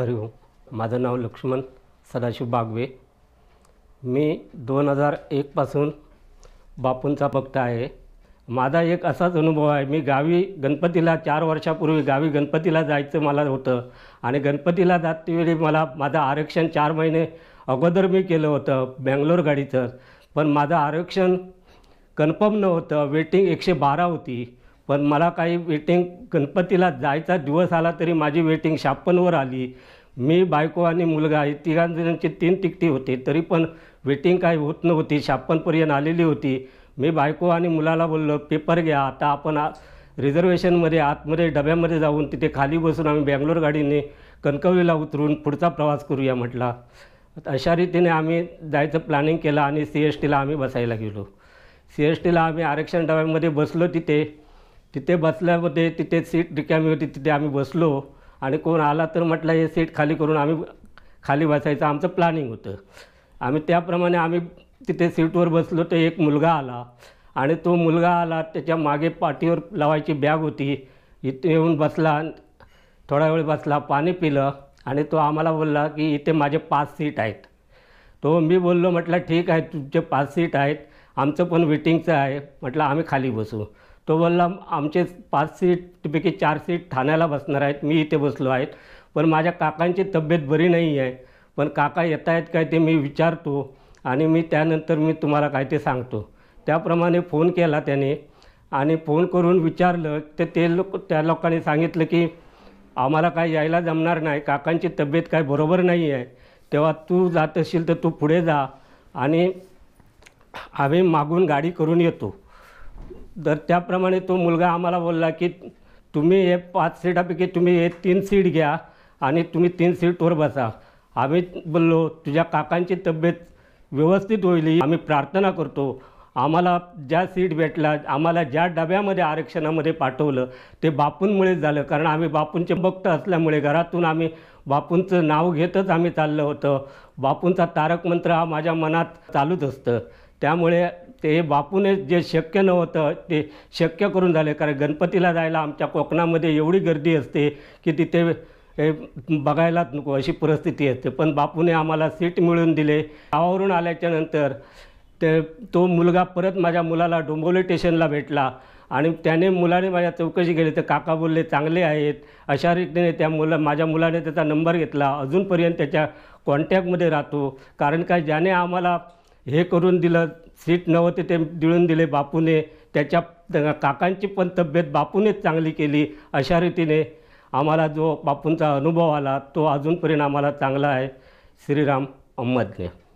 हरि ओम माझं नाव लक्ष्मण सदाशिव बागवे मी दोन हजार एकपासून बापूंचा भक्त आहे माझा एक असाच अनुभव आहे मी गावी गणपतीला चार वर्षापूर्वी गावी गणपतीला जायचं मला होतं आणि गणपतीला जातेवेळी मला माझं आरक्षण चार महिने अगोदर मी केलं होतं बँगलोर गाडीचं पण माझं आरक्षण कन्फर्म नव्हतं वेटिंग एकशे बारा होती पण मला काही वेटिंग गणपतीला जायचा दिवस आला तरी माझी वेटिंग शापनवर आली मी बायको आणि मुलगा आहे तिघांजणांची तीन तिकटी होते तरी पण वेटिंग काही होत नव्हती शापनपर्यंत आलेली होती मी बायको आणि मुलाला बोललो पेपर घ्या आता आपण आ रिझर्वेशनमध्ये आतमध्ये डब्यामध्ये जाऊन तिथे खाली बसून आम्ही बँगलोर गाडीने कणकवलीला उतरून पुढचा प्रवास करूया म्हटला अशा रीतीने आम्ही जायचं प्लॅनिंग केलं आणि सी एस टीला आम्ही बसायला गेलो सी एस टीला आम्ही आरक्षण डब्यामध्ये बसलो तिथे तिथे बसल्यामध्ये तिथे सीट रिकामी होती तिथे आम्ही बसलो आणि कोण आला तर म्हटलं हे सीट खाली करून आम्ही खाली बसायचं आमचं प्लॅनिंग होतं आम्ही त्याप्रमाणे आम्ही तिथे सीटवर बसलो तर एक मुलगा आला आणि तो मुलगा आला त्याच्या मागे पाठीवर लावायची बॅग होती इथे येऊन बसला थोडा वेळ बसला पाणी पिलं आणि तो आम्हाला बोलला की इथे माझे पाच सीट आहेत तो मी बोललो म्हटलं ठीक आहे तुमचे पाच सीट आहेत आमचं पण वेटिंगचं आहे म्हटलं आम्ही खाली बसू तो बोलला आमचे पाच सीटपैकी चार सीट ठाण्याला बसणार आहेत मी इथे बसलो आहेत पण माझ्या काकांची तब्येत बरी नाही आहे पण काका येत आहेत काय ते मी विचारतो आणि मी त्यानंतर मी तुम्हाला काय ते सांगतो त्याप्रमाणे फोन केला त्याने आणि फोन करून विचारलं तर ते लोक त्या लोकांनी सांगितलं की आम्हाला काय यायला जमणार नाही काकांची तब्येत काय बरोबर नाही आहे तेव्हा तू जात असशील तर तू पुढे जा आणि आम्ही मागून गाडी करून येतो तर त्याप्रमाणे तो मुलगा आम्हाला बोलला की तुम्ही हे पाच सीटापैकी तुम्ही हे तीन सीट घ्या आणि तुम्ही तीन सीटवर बसा आम्ही बोललो तुझ्या काकांची तब्येत व्यवस्थित होईल आम्ही प्रार्थना करतो आम्हाला ज्या सीट भेटला आम्हाला ज्या डब्यामध्ये आरक्षणामध्ये पाठवलं ते बापूंमुळेच झालं कारण आम्ही बापूंचे भक्त असल्यामुळे घरातून आम्ही बापूंचं नाव घेतच आम्ही चाललं होतं बापूंचा तारक मंत्र हा माझ्या मनात चालूच असतं त्यामुळे ते बापूने जे शक्य नव्हतं ते शक्य करून झाले कारण गणपतीला जायला आमच्या कोकणामध्ये एवढी गर्दी असते की तिथे हे बघायलाच नको अशी परिस्थिती असते पण बापूने आम्हाला सीट मिळवून दिले गावावरून आल्याच्यानंतर ते तो मुलगा परत माझ्या मुलाला डोंबोली स्टेशनला भेटला आणि त्याने मुलाने माझ्या चौकशी केली तर काका बोलले चांगले आहेत अशा रीतीने त्या मुला माझ्या मुलाने त्याचा नंबर घेतला अजूनपर्यंत त्याच्या कॉन्टॅक्टमध्ये राहतो कारण काय ज्याने आम्हाला हे करून दिलं सीट नव्हते ते दिळून दिले बापूने त्याच्या काकांची पण तब्येत बापूनेच चांगली केली अशा रीतीने आम्हाला जो बापूंचा अनुभव आला तो अजूनपर्यंत आम्हाला चांगला आहे श्रीराम अहमदने